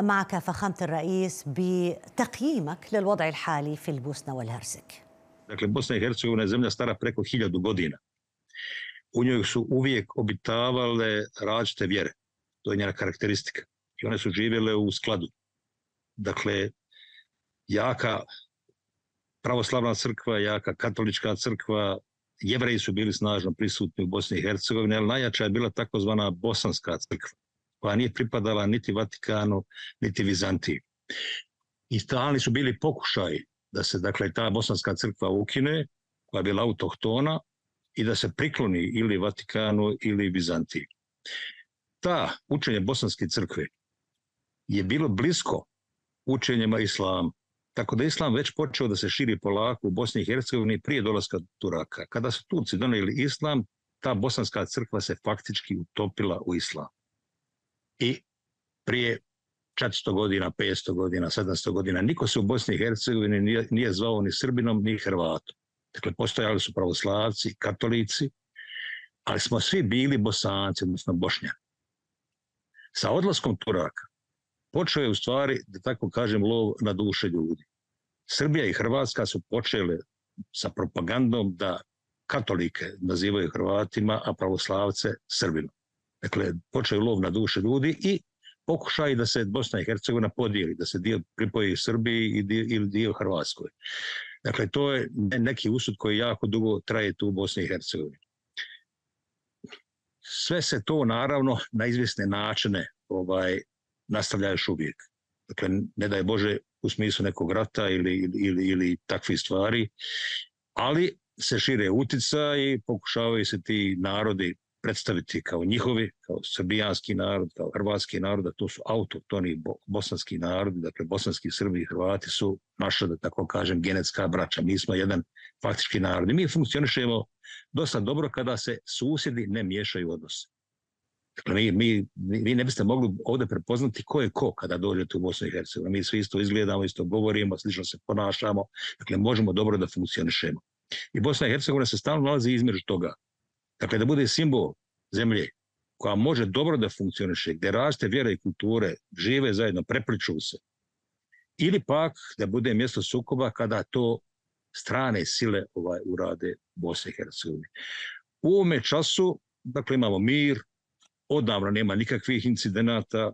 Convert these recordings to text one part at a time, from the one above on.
معك فخامه الرئيس بتقييمك للوضع الحالي في البوسنه والهرسك. Dakle, Bosna i Hercegovina je zemlja stara preko hiljadu godina. U njoj su uvijek obitavale različite vjere. To je njena karakteristika. I one su živjele u skladu. Dakle, jaka pravoslavna crkva, jaka katolička crkva, jevreji su bili snažno prisutni u Bosni i Hercegovini, ali najjača je bila takozvana bosanska crkva koja nije pripadala niti Vatikanu, niti Vizantiji. I stalni su bili pokušaj da se dakle ta bosanska crkva ukine, koja je bila autohtona, i da se prikloni ili Vatikanu ili Vizantiji. Ta učenje bosanske crkve je bilo blisko učenjima islama, Tako da islam već počeo da se širi polako u Bosni i Hercegovini prije dolaska Turaka. Kada su Turci donijeli islam, ta bosanska crkva se faktički utopila u islam i prije 400 godina, 500 godina, 700 godina, niko se u Bosni i Hercegovini nije, zvao ni Srbinom, ni Hrvatom. Dakle, postojali su pravoslavci, katolici, ali smo svi bili bosanci, odnosno bošnjani. Sa odlaskom Turaka počeo je u stvari, da tako kažem, lov na duše ljudi. Srbija i Hrvatska su počele sa propagandom da katolike nazivaju Hrvatima, a pravoslavce Srbinom dakle, počeo lov na duše ljudi i pokušaj da se Bosna i Hercegovina podijeli, da se dio pripoji Srbiji i dio, ili dio Hrvatskoj. Dakle, to je neki usud koji jako dugo traje tu u Bosni i Hercegovini. Sve se to, naravno, na izvjesne načine ovaj, nastavlja još uvijek. Dakle, ne da je Bože u smislu nekog rata ili, ili, ili, ili takvi stvari, ali se šire utica i pokušavaju se ti narodi predstaviti kao njihovi, kao srbijanski narod, kao hrvatski narod, da to su autotoni bosanski narodi, dakle bosanski srbi i hrvati su naša, da tako kažem, genetska braća. Mi smo jedan faktički narod i mi funkcionišemo dosta dobro kada se susjedi ne miješaju odnose. Dakle, mi, mi, mi ne biste mogli ovdje prepoznati ko je ko kada dođete u Bosnu i Hercegovini. Mi svi isto izgledamo, isto govorimo, slično se ponašamo. Dakle, možemo dobro da funkcionišemo. I Bosna i Hercegovina se stalno nalazi između toga Dakle, da bude simbol zemlje koja može dobro da funkcioniše, gde raste vjera i kulture, žive zajedno, prepričuju se. Ili pak da bude mjesto sukoba kada to strane sile ovaj urade Bosne i Hercegovine. U ovome času, dakle, imamo mir, odavno nema nikakvih incidenata,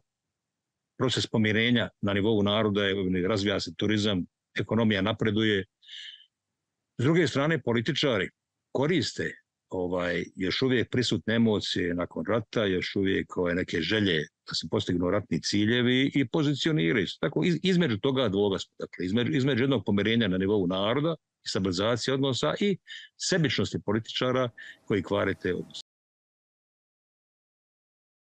proces pomirenja na nivou naroda, je, razvija se turizam, ekonomija napreduje. S druge strane, političari koriste ovaj još uvijek prisutne emocije nakon rata, još uvijek ovaj, neke želje da se postignu ratni ciljevi i pozicioniraju se. Tako iz, između toga dvoga, dakle između, između jednog pomirenja na nivou naroda i stabilizacije odnosa i sebičnosti političara koji kvare te odnose.